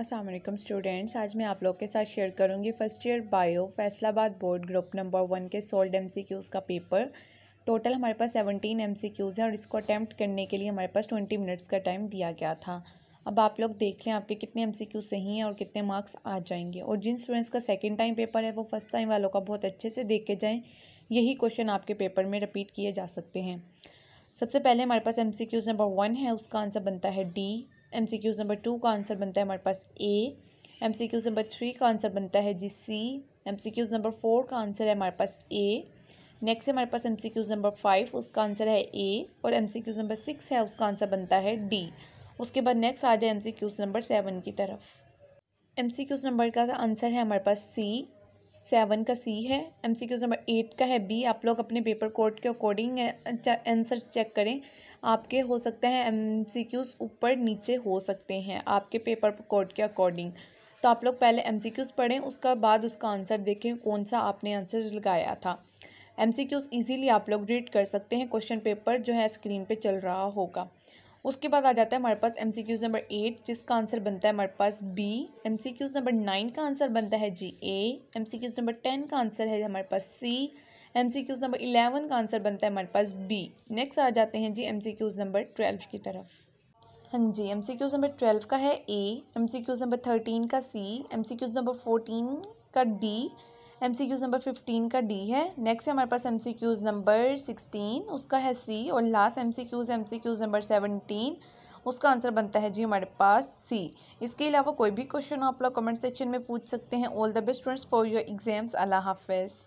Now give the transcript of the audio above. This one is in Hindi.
असलम स्टूडेंट्स आज मैं आप लोग के साथ शेयर करूंगी first year bio Faisalabad board group number one के सोल्ड एम का पेपर टोटल हमारे पास सेवनटीन एम हैं और इसको अटैम्प्ट करने के लिए हमारे पास ट्वेंटी मिनट्स का टाइम दिया गया था अब आप लोग देख लें आपके कितने एम सही हैं और कितने मार्क्स आ जाएंगे और जिन स्टूडेंट्स का सेकेंड टाइम पेपर है वो फर्स्ट टाइम वालों का बहुत अच्छे से देख के जाएँ यही क्वेश्चन आपके पेपर में रिपीट किए जा सकते हैं सबसे पहले हमारे पास एम नंबर वन है उसका आंसर बनता है D M C Qs number two का आंसर बनता है हमारे पास A M C Qs number three का आंसर बनता है जी C M C Qs number four का आंसर है हमारे पास ए नेक्स्ट है हमारे पास M C Qs number five उसका आंसर है ए और M C Qs number six है उसका आंसर बनता है डी उसके बाद नेक्स्ट आ जाए M C Qs number seven की तरफ एम सी क्यूज़ नंबर का आंसर है हमारे पास सी सेवन का सी है M C Qs number eight का है बी आप लोग अपने पेपर कोड के अकॉर्डिंग आंसर्स चेक करें आपके हो सकते हैं एम सी क्यूज़ ऊपर नीचे हो सकते हैं आपके पेपर कोड के अकॉर्डिंग तो आप लोग पहले एम सी क्यूज़ पढ़ें उसका बाद उसका आंसर देखें कौन सा आपने आंसर लगाया था एम सी क्यूज़ ईजीली आप लोग रीड कर सकते हैं क्वेश्चन पेपर जो है स्क्रीन पे चल रहा होगा उसके बाद आ जाता है हमारे पास एम नंबर एट जिसका आंसर बनता है हमारे पास बी एम नंबर नाइन का आंसर बनता है जी ए एम नंबर टेन का आंसर है हमारे पास सी एम नंबर इलेवन का आंसर बनता है हमारे पास बी नेक्स्ट आ जाते हैं जी एम नंबर ट्वेल्व की तरफ हाँ जी एम नंबर ट्वेल्व का है ए एम नंबर थर्टीन का सी एम नंबर फोर्टीन का D M C Qs number fifteen का डी है नेक्स्ट है हमारे पास M C Qs number sixteen उसका है सी और last M C Qs M C Qs number seventeen उसका आंसर बनता है जी हमारे पास सी इसके अलावा कोई भी क्वेश्चन हो आप लोग कमेंट सेक्शन में पूछ सकते हैं all the best students for your exams अल्लाह हाफिज़